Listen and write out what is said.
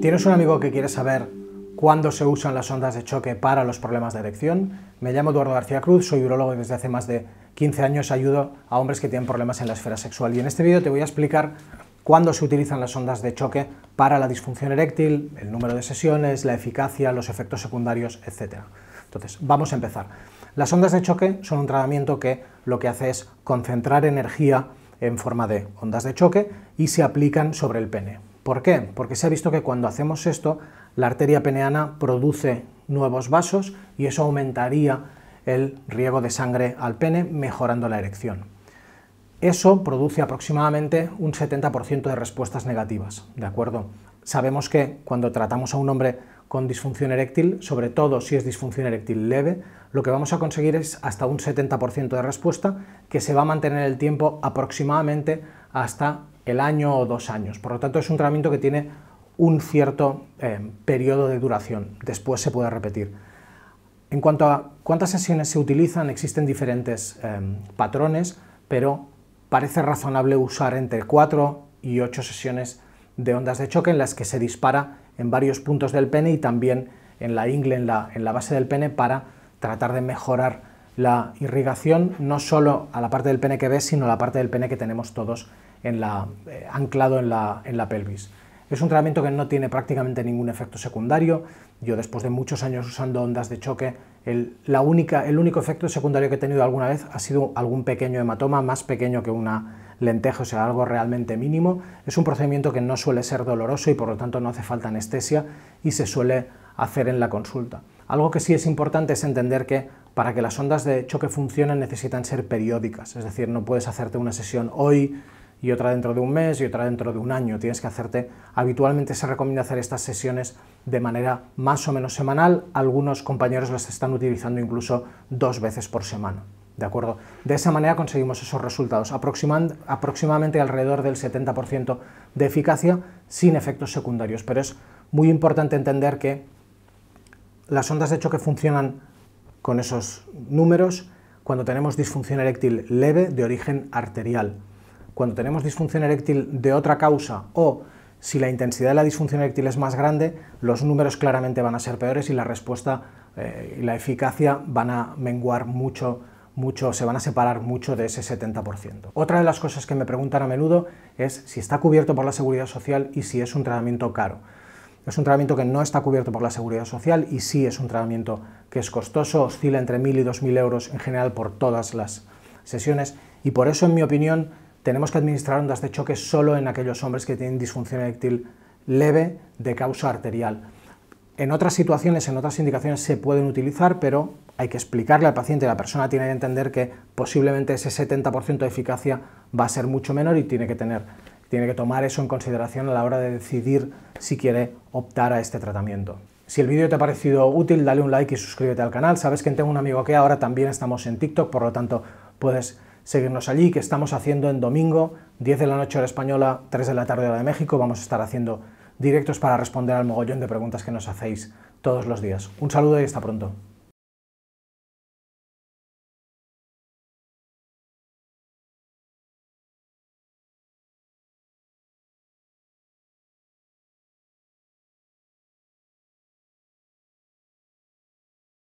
¿Tienes un amigo que quiere saber cuándo se usan las ondas de choque para los problemas de erección? Me llamo Eduardo García Cruz, soy urologo y desde hace más de 15 años ayudo a hombres que tienen problemas en la esfera sexual. Y en este vídeo te voy a explicar cuándo se utilizan las ondas de choque para la disfunción eréctil, el número de sesiones, la eficacia, los efectos secundarios, etc. Entonces, vamos a empezar. Las ondas de choque son un tratamiento que lo que hace es concentrar energía en forma de ondas de choque y se aplican sobre el pene. ¿Por qué? Porque se ha visto que cuando hacemos esto, la arteria peneana produce nuevos vasos y eso aumentaría el riego de sangre al pene, mejorando la erección. Eso produce aproximadamente un 70% de respuestas negativas, ¿de acuerdo? Sabemos que cuando tratamos a un hombre con disfunción eréctil, sobre todo si es disfunción eréctil leve, lo que vamos a conseguir es hasta un 70% de respuesta que se va a mantener el tiempo aproximadamente hasta el año o dos años. Por lo tanto, es un tratamiento que tiene un cierto eh, periodo de duración. Después se puede repetir. En cuanto a cuántas sesiones se utilizan, existen diferentes eh, patrones, pero parece razonable usar entre 4 y 8 sesiones de ondas de choque en las que se dispara en varios puntos del pene y también en la ingle, en la, en la base del pene, para tratar de mejorar la irrigación no solo a la parte del pene que ves, sino a la parte del pene que tenemos todos en la, eh, anclado en la, pelvis. Es un tratamiento que no tiene prácticamente ningún efecto secundario. Yo después de muchos años usando ondas de choque, el, la única, el único efecto secundario que he tenido alguna vez ha sido algún pequeño hematoma, más pequeño que una lenteja, o sea, algo realmente mínimo. Es un procedimiento que no suele ser doloroso y por lo tanto no hace falta anestesia y se suele hacer en la consulta. Algo que sí es importante es entender que para que las ondas de choque funcionen necesitan ser periódicas, es decir, no puedes hacerte una sesión hoy y otra dentro de un mes y otra dentro de un año, tienes que hacerte, habitualmente se recomienda hacer estas sesiones de manera más o menos semanal, algunos compañeros las están utilizando incluso dos veces por semana. ¿De acuerdo? De esa manera conseguimos esos resultados, aproximadamente alrededor del 70% de eficacia sin efectos secundarios. Pero es muy importante entender que las ondas de choque funcionan con esos números cuando tenemos disfunción eréctil leve de origen arterial. Cuando tenemos disfunción eréctil de otra causa o si la intensidad de la disfunción eréctil es más grande, los números claramente van a ser peores y la respuesta eh, y la eficacia van a menguar mucho, mucho, se van a separar mucho de ese 70%. Otra de las cosas que me preguntan a menudo es si está cubierto por la seguridad social y si es un tratamiento caro. Es un tratamiento que no está cubierto por la seguridad social y sí es un tratamiento que es costoso, oscila entre 1.000 y 2.000 euros en general por todas las sesiones y por eso, en mi opinión, tenemos que administrar ondas de choque solo en aquellos hombres que tienen disfunción eréctil leve de causa arterial. En otras situaciones, en otras indicaciones se pueden utilizar, pero hay que explicarle al paciente, la persona tiene que entender que posiblemente ese 70% de eficacia va a ser mucho menor y tiene que tener tiene que tomar eso en consideración a la hora de decidir si quiere optar a este tratamiento. Si el vídeo te ha parecido útil, dale un like y suscríbete al canal. Sabes que Tengo un Amigo que ahora también estamos en TikTok, por lo tanto puedes seguirnos allí, que estamos haciendo en domingo, 10 de la noche hora española, 3 de la tarde hora de México. Vamos a estar haciendo directos para responder al mogollón de preguntas que nos hacéis todos los días. Un saludo y hasta pronto.